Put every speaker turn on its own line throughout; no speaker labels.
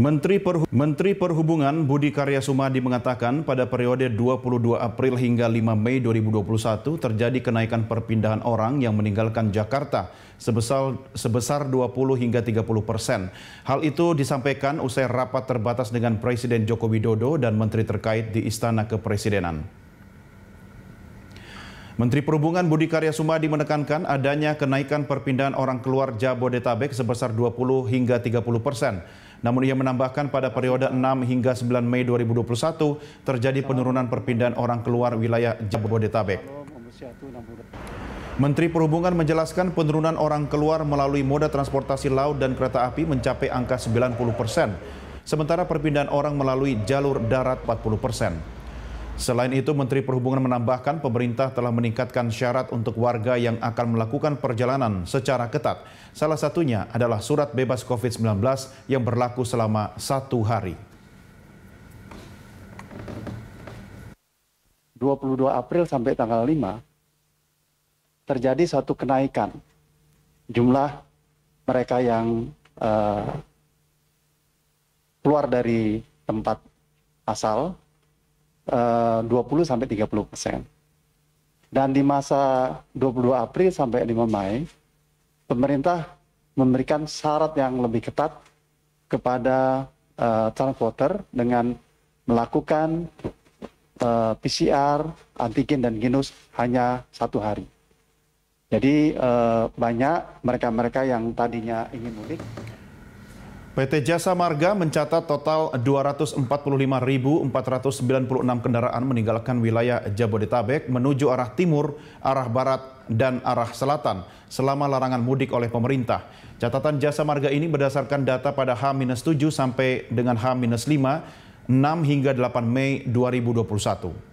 Menteri, Perhu Menteri Perhubungan Budi Karya Sumadi mengatakan pada periode 22 April hingga 5 Mei 2021 terjadi kenaikan perpindahan orang yang meninggalkan Jakarta sebesar, sebesar 20 hingga 30 persen. Hal itu disampaikan usai rapat terbatas dengan Presiden Joko Widodo dan Menteri terkait di Istana Kepresidenan. Menteri Perhubungan Budi Karya Sumadi menekankan adanya kenaikan perpindahan orang keluar Jabodetabek sebesar 20 hingga 30 persen. Namun ia menambahkan pada periode 6 hingga 9 Mei 2021 terjadi penurunan perpindahan orang keluar wilayah Jabodetabek. Menteri Perhubungan menjelaskan penurunan orang keluar melalui moda transportasi laut dan kereta api mencapai angka 90 persen, sementara perpindahan orang melalui jalur darat 40 persen. Selain itu, Menteri Perhubungan menambahkan pemerintah telah meningkatkan syarat untuk warga yang akan melakukan perjalanan secara ketat. Salah satunya adalah surat bebas COVID-19 yang berlaku selama satu hari. 22 April sampai tanggal 5 terjadi satu kenaikan jumlah mereka yang uh, keluar dari tempat asal 20 eh, sampai 30 persen. Dan di masa 22 April sampai 5 Mei, pemerintah memberikan syarat yang lebih ketat kepada uh, transporter dengan melakukan uh, eh, PCR, antigen dan genus hanya satu hari. Jadi uh, banyak mereka-mereka yang tadinya ingin mudik PT Jasa Marga mencatat total 245.496 kendaraan meninggalkan wilayah Jabodetabek menuju arah timur, arah barat, dan arah selatan selama larangan mudik oleh pemerintah. Catatan Jasa Marga ini berdasarkan data pada H-7 sampai dengan H-5, 6 hingga 8 Mei 2021.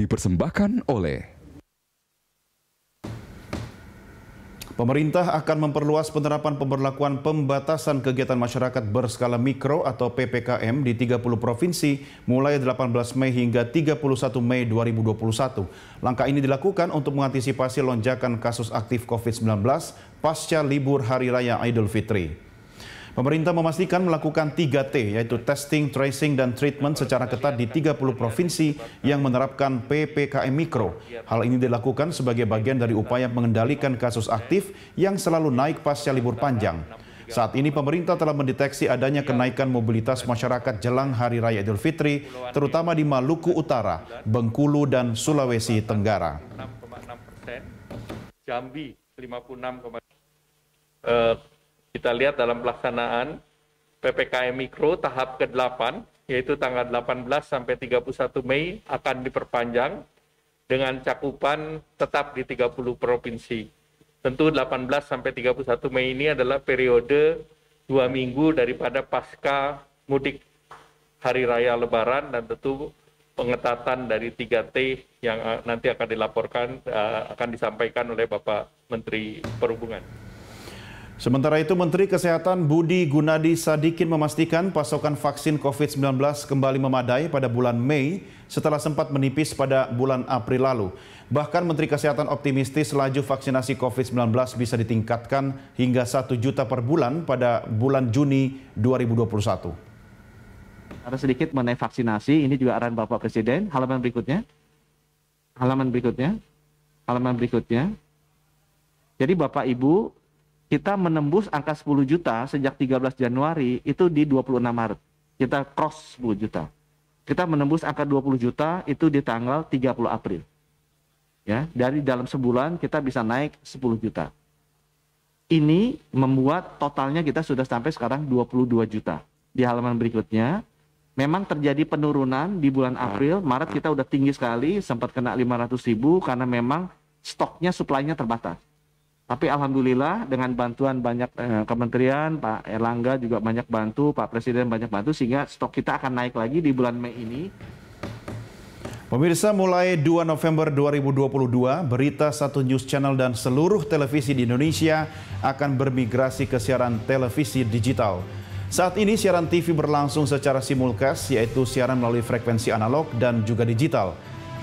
dipersembahkan oleh Pemerintah akan memperluas penerapan pemberlakuan pembatasan kegiatan masyarakat berskala mikro atau PPKM di 30 provinsi mulai 18 Mei hingga 31 Mei 2021. Langkah ini dilakukan untuk mengantisipasi lonjakan kasus aktif COVID-19 pasca libur Hari Raya Idul Fitri. Pemerintah memastikan melakukan 3T yaitu testing, tracing, dan treatment secara ketat di 30 provinsi yang menerapkan PPKM Mikro. Hal ini dilakukan sebagai bagian dari upaya mengendalikan kasus aktif yang selalu naik pasca libur panjang. Saat ini pemerintah telah mendeteksi adanya kenaikan mobilitas masyarakat jelang Hari Raya Idul Fitri, terutama di Maluku Utara, Bengkulu, dan Sulawesi Tenggara. Jambi 56, kita lihat dalam pelaksanaan PPKM Mikro tahap ke-8, yaitu tanggal 18 sampai 31 Mei akan diperpanjang dengan cakupan tetap di 30 provinsi. Tentu 18 sampai 31 Mei ini adalah periode dua minggu daripada pasca mudik hari raya lebaran dan tentu pengetatan dari 3T yang uh, nanti akan dilaporkan uh, akan disampaikan oleh Bapak Menteri Perhubungan. Sementara itu, Menteri Kesehatan Budi Gunadi Sadikin memastikan pasokan vaksin COVID-19 kembali memadai pada bulan Mei setelah sempat menipis pada bulan April lalu. Bahkan Menteri Kesehatan optimistis laju vaksinasi COVID-19 bisa ditingkatkan hingga 1 juta per bulan pada bulan Juni 2021. Ada sedikit mengenai vaksinasi, ini juga arahan Bapak Presiden. Halaman berikutnya. Halaman berikutnya. Halaman berikutnya. Jadi Bapak Ibu kita menembus angka 10 juta sejak 13 Januari itu di 26 Maret. Kita cross 10 juta. Kita menembus angka 20 juta itu di tanggal 30 April. Ya, dari dalam sebulan kita bisa naik 10 juta. Ini membuat totalnya kita sudah sampai sekarang 22 juta. Di halaman berikutnya, memang terjadi penurunan di bulan April, Maret kita udah tinggi sekali, sempat kena 500 ribu karena memang stoknya, suplainya terbatas tapi alhamdulillah dengan bantuan banyak eh, kementerian, Pak Erlangga juga banyak bantu, Pak Presiden banyak bantu sehingga stok kita akan naik lagi di bulan Mei ini. Pemirsa mulai 2 November 2022, berita satu news channel dan seluruh televisi di Indonesia akan bermigrasi ke siaran televisi digital. Saat ini siaran TV berlangsung secara simulcast yaitu siaran melalui frekuensi analog dan juga digital.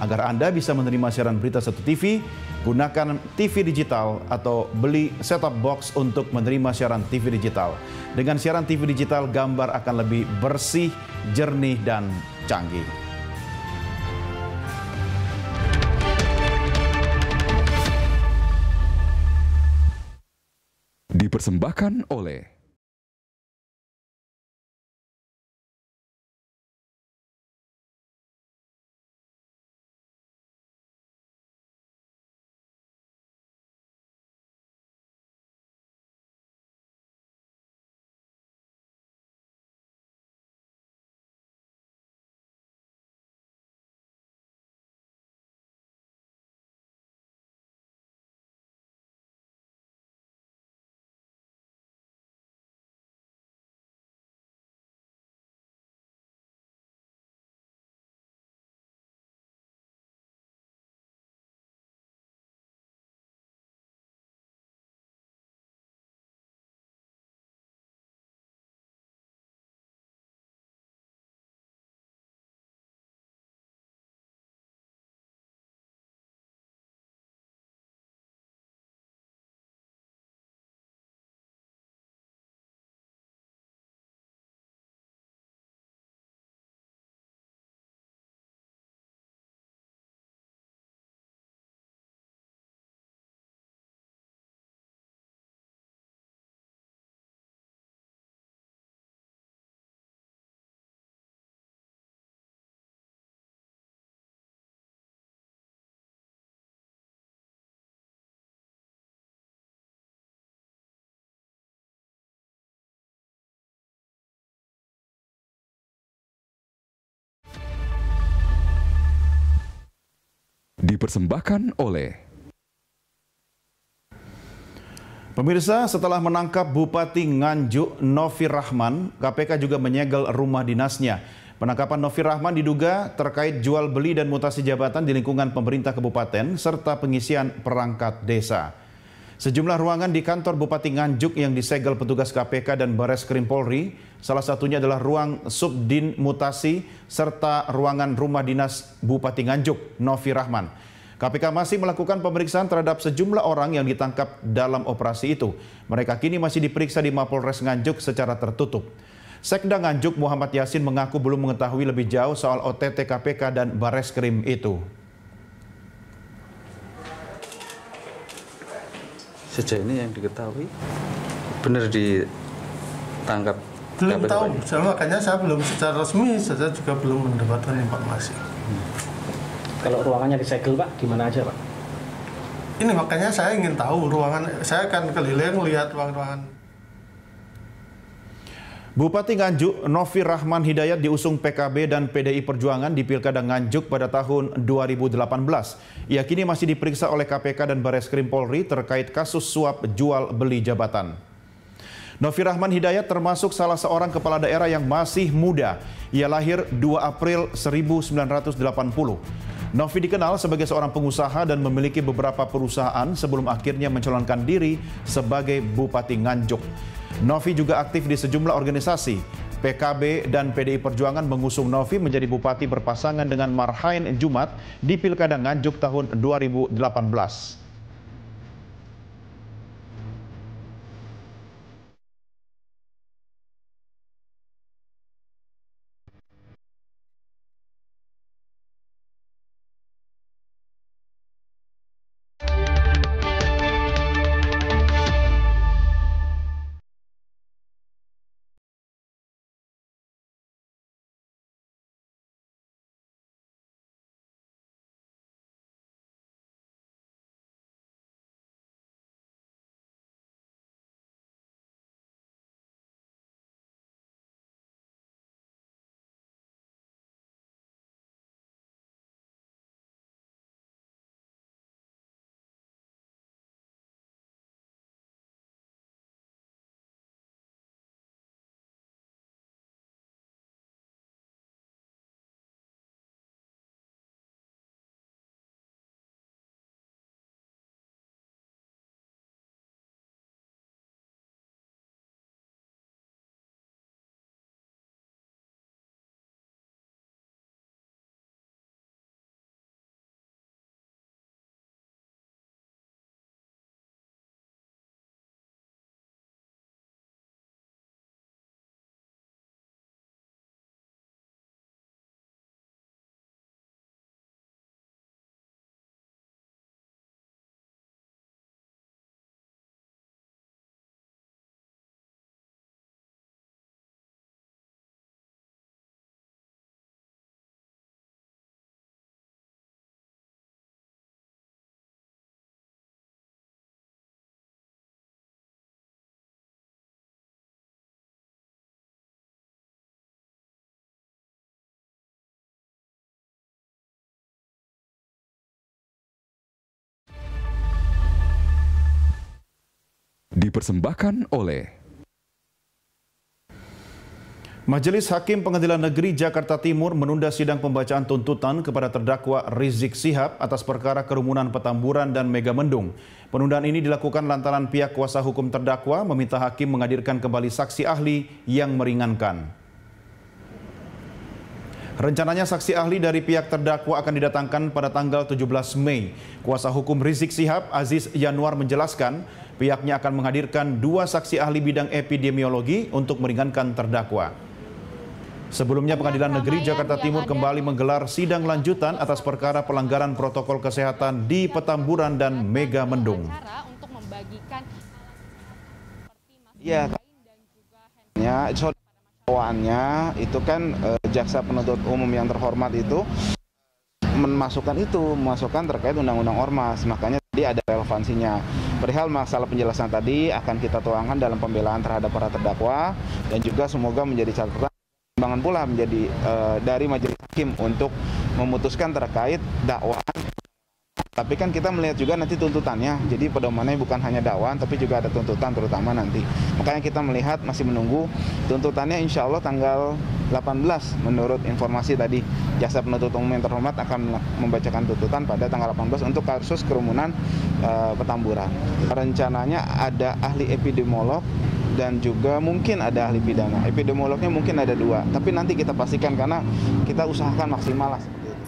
Agar Anda bisa menerima siaran berita satu TV, gunakan TV digital atau beli setup box untuk menerima siaran TV digital. Dengan siaran TV digital, gambar akan lebih bersih, jernih, dan canggih. dipersembahkan oleh dipersembahkan oleh Pemirsa, setelah menangkap Bupati Nganjuk Novi Rahman, KPK juga menyegel rumah dinasnya. Penangkapan Novi Rahman diduga terkait jual beli dan mutasi jabatan di lingkungan pemerintah kabupaten serta pengisian perangkat desa. Sejumlah ruangan di kantor Bupati Nganjuk yang disegel petugas KPK dan Bares Krim Polri, salah satunya adalah ruang Subdin Mutasi serta ruangan rumah dinas Bupati Nganjuk, Novi Rahman. KPK masih melakukan pemeriksaan terhadap sejumlah orang yang ditangkap dalam operasi itu. Mereka kini masih diperiksa di Mapolres Nganjuk secara tertutup. Sekda Nganjuk Muhammad Yasin mengaku belum mengetahui lebih jauh soal OTT KPK dan Bares Krim itu. sejauh ini yang diketahui benar ditangkap belum tahu saya makanya saya belum secara resmi saya juga belum mendapatkan informasi hmm. kalau ruangannya disegel pak di mana aja pak ini makanya saya ingin tahu ruangan saya akan keliling lihat ruang-ruangan Bupati Nganjuk Novi Rahman Hidayat diusung PKB dan PDI Perjuangan di Pilkada Nganjuk pada tahun 2018. Ia kini masih diperiksa oleh KPK dan Bareskrim Polri terkait kasus suap jual beli jabatan. Novi Rahman Hidayat termasuk salah seorang kepala daerah yang masih muda. Ia lahir 2 April 1980. Novi dikenal sebagai seorang pengusaha dan memiliki beberapa perusahaan sebelum akhirnya mencalonkan diri sebagai Bupati Nganjuk. Novi juga aktif di sejumlah organisasi. PKB dan PDI Perjuangan mengusung Novi menjadi bupati berpasangan dengan Marhain Jumat di Pilkada Nganjuk tahun 2018. dipersembahkan oleh Majelis Hakim Pengadilan Negeri Jakarta Timur menunda sidang pembacaan tuntutan kepada terdakwa Rizik Sihab atas perkara kerumunan Petamburan dan Megamendung. Penundaan ini dilakukan lantaran pihak kuasa hukum terdakwa meminta hakim menghadirkan kembali saksi ahli yang meringankan. Rencananya saksi ahli dari pihak terdakwa akan didatangkan pada tanggal 17 Mei. Kuasa hukum Rizik Sihab, Aziz Yanuar menjelaskan, Pihaknya akan menghadirkan dua saksi ahli bidang epidemiologi untuk meringankan terdakwa. Sebelumnya Pengadilan Negeri Jakarta iya, Timur kembali menggelar sidang lanjutan atas perkara pelanggaran protokol kesehatan di iya, Petamburan dan Mendung. Iya. Ya, ya soalnya itu kan eh, jaksa penuntut umum yang terhormat itu memasukkan itu, memasukkan terkait undang-undang ormas, makanya tadi ada relevansinya. Perihal masalah penjelasan tadi akan kita tuangkan dalam pembelaan terhadap para terdakwa dan juga semoga menjadi catatan pertimbangan pula menjadi e, dari majelis hakim untuk memutuskan terkait dakwaan tapi kan kita melihat juga nanti tuntutannya. Jadi pedomannya bukan hanya dakwaan, tapi juga ada tuntutan terutama nanti. Makanya kita melihat masih menunggu tuntutannya insya Allah tanggal 18 menurut informasi tadi jasa penuntut umum yang terhormat akan membacakan tuntutan pada tanggal 18 untuk kasus kerumunan e, Petamburan. Rencananya ada ahli epidemiolog dan juga mungkin ada ahli pidana. Epidemiolognya mungkin ada dua, tapi nanti kita pastikan karena kita usahakan maksimal lah seperti itu.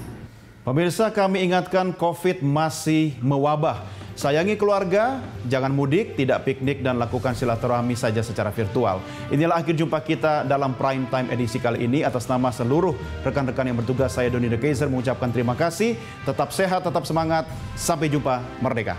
Pemirsa kami ingatkan COVID masih mewabah. Sayangi keluarga, jangan mudik, tidak piknik, dan lakukan silaturahmi saja secara virtual. Inilah akhir jumpa kita dalam Prime Time edisi kali ini. Atas nama seluruh rekan-rekan yang bertugas, saya Doni De Kaiser mengucapkan terima kasih. Tetap sehat, tetap semangat. Sampai jumpa, Merdeka!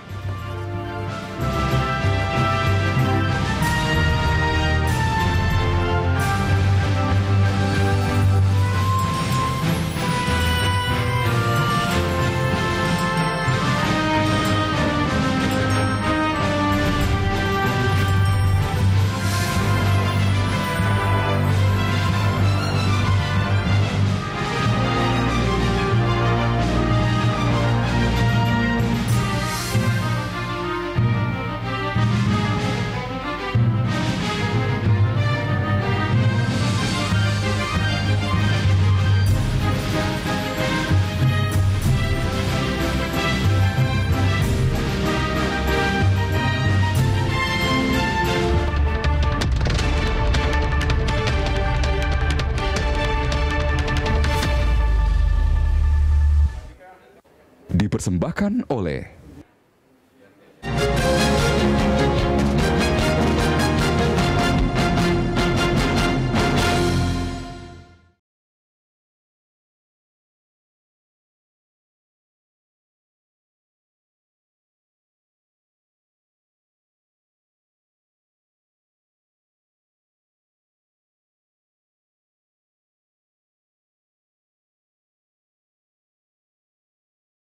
dipersembahkan oleh